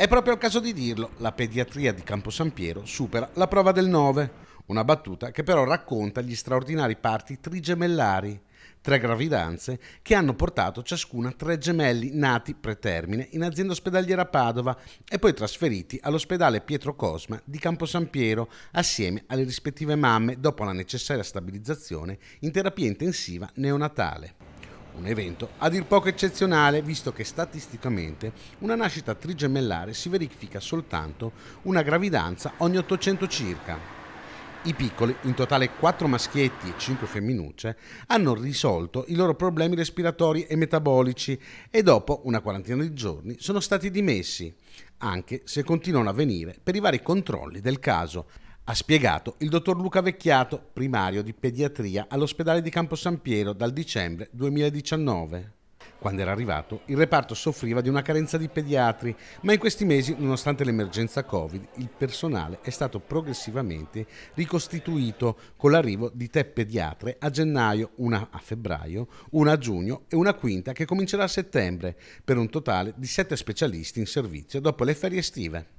È proprio il caso di dirlo, la pediatria di Campo San Piero supera la prova del 9, una battuta che però racconta gli straordinari parti trigemellari, tre gravidanze che hanno portato ciascuna tre gemelli nati pretermine in azienda ospedaliera Padova e poi trasferiti all'ospedale Pietro Cosma di Campo San Piero assieme alle rispettive mamme dopo la necessaria stabilizzazione in terapia intensiva neonatale. Un evento a dir poco eccezionale, visto che statisticamente una nascita trigemellare si verifica soltanto una gravidanza ogni 800 circa. I piccoli, in totale 4 maschietti e 5 femminucce, hanno risolto i loro problemi respiratori e metabolici e dopo una quarantina di giorni sono stati dimessi, anche se continuano a venire per i vari controlli del caso ha spiegato il dottor Luca Vecchiato, primario di pediatria all'ospedale di Campo San Piero dal dicembre 2019. Quando era arrivato, il reparto soffriva di una carenza di pediatri, ma in questi mesi, nonostante l'emergenza Covid, il personale è stato progressivamente ricostituito con l'arrivo di tre pediatre a gennaio, una a febbraio, una a giugno e una quinta che comincerà a settembre, per un totale di sette specialisti in servizio dopo le ferie estive.